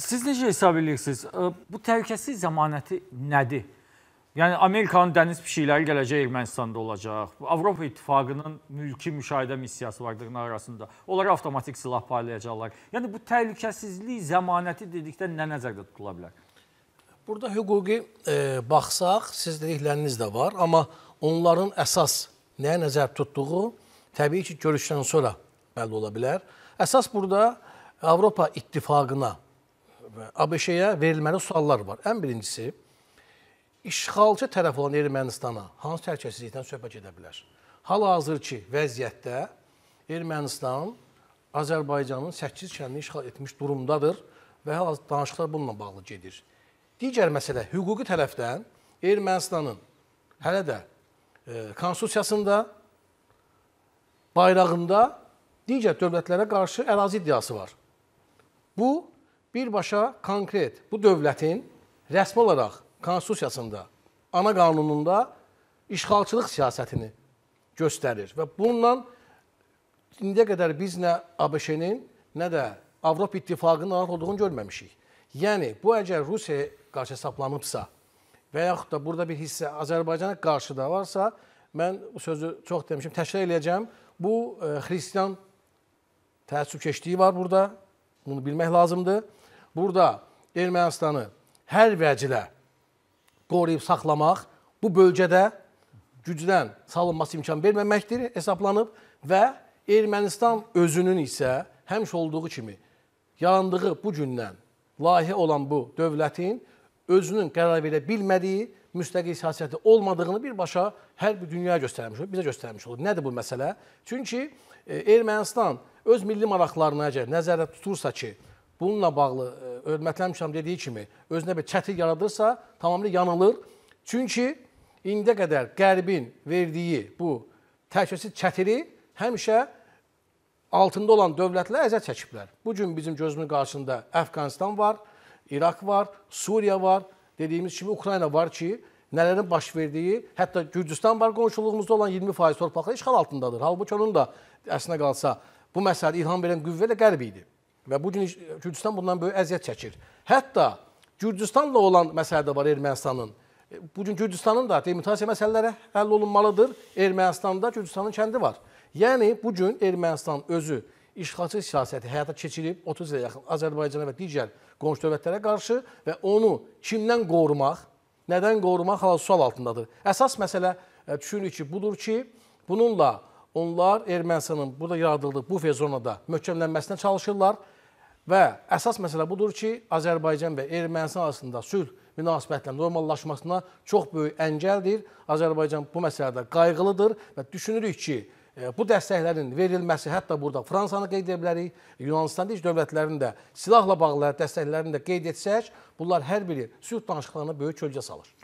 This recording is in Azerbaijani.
Siz necə hesab edirsiniz? Bu təhlükəsiz zəmanəti nədir? Yəni Amerikanın dəniz pişikləri gələcək Ermənistanda olacaq. Avropa İttifaqının mülki müşahidə missiyası var dırnaq arasında. Onlara avtomatik silah paylayacaqlar. Yəni bu təhlükəsizlik zəmanəti dedikdə nə nəzərdə tutula bilər? Burada hüquqi e, baxsaq, siz dedikləriniz də var, amma onların əsas nəyə nəzər tutduğu təbii ki, görüşdən sonra bəlli ola bilər. Əsas burada Avropa İttifaqına ABŞ-yə verilməli suallar var. Ən birincisi işğalçı tərəf olan Ermənistana hansı təhlükəsizlikdən söhbət gedə bilər? Hal-hazırki vəziyyətdə Ermənistan Azərbaycanın 8 kəndini işğal etmiş durumdadır və hal-hazırda danışıqlar bununla bağlı gedir. Digər məsələ hüquqi tərəfdən Ermənistanın hələ də e, konstitusiyasında bayrağında digər dövlətlərə qarşı ərazi iddiası var. Bu birbaşa konkret bu dövlətin rəsmi olaraq konstitusiyasında, ana qanununda işğalçılıq siyasətini göstərir və bununla indiyə qədər biz nə ABŞ-nin, nə də Avropa İttifaqının narahat olduğunu görməmişik. Yəni bu əgər Rusiyaya qarşı hesablanıbsa və yaxud da burada bir hissə Azərbaycana qarşı da varsa, mən bu sözü çox demişəm, təkrar eləyəcəm. Bu e, xristian təəssübkeşliyi var burada. Bunu bilmək lazımdır. Burada Ermənistanı hər vəcilə qoruyub saxlamaq bu bölgədə gücdən salınması imkan verməməkdir hesablanıb və Ermənistan özünün isə həmişə olduğu kimi yarandığı bu gündən layihə olan bu dövlətin özünün qərar verə bilmədiyi müstəqil siyasəti olmadığını birbaşa hər bir dünyaya göstərmiş olur, bizə göstərmiş olur. Nədir bu məsələ? Çünki e, Ermənistan öz milli maraqlarına əgər nəzərdə tutursa ki, bununla bağlı hörmətlənmişəm e, dediyi kimi özünə bir çətir yaradırsa, tamamilə yanılır. Çünki indiyə qədər Qərbin verdiyi bu təhlükəsiz çətiri həmişə altında olan dövlətlər əzə çəkiblər. Bu gün bizim gözümün qarşısında Əfqanistan var, İraq var, Suriya var, Dediyimiz kimi Ukrayna var ki, nələrin baş verdiyi, hətta Gürcüstan var qonşuluğumuzda olan 20% torpaqlar işğal altındadır. Halbuki onun da əslinə qalsa bu məsələ ilham verən qüvvə də Qərb idi. Və bu gün Gürcüstan bundan böyük əziyyət çəkir. Hətta Gürcüstanla olan məsələ də var Ermənistanın. E, bu gün Gürcüstanın da demilitasiya məsələləri həll olunmalıdır. Ermənistanda Gürcüstanın kəndi var. Yəni bu gün Ermənistan özü işğalçı siyasəti həyata keçirib 30 ilə yaxın Azərbaycana və digər qonşu dövlətlərə qarşı və onu kimdən qorumaq, nədən qorumaq halı sual altındadır. Əsas məsələ e, düşünürük ki, budur ki, bununla onlar Ermənistanın burada yaradıldığı bufer zonada möhkəmlənməsinə çalışırlar və əsas məsələ budur ki, Azərbaycan və Ermənistan arasında sülh münasibətlərin normallaşmasına çox böyük əngəldir. Azərbaycan bu məsələdə qayğılıdır və düşünürük ki, E, bu dəstəklərin verilməsi, hətta burada Fransanı qeyd edə bilərik, Yunanistan digər dövlətlərin də silahla bağlı dəstəklərini də qeyd etsək, bunlar hər biri sülh danışıqlarına böyük kölgə salır.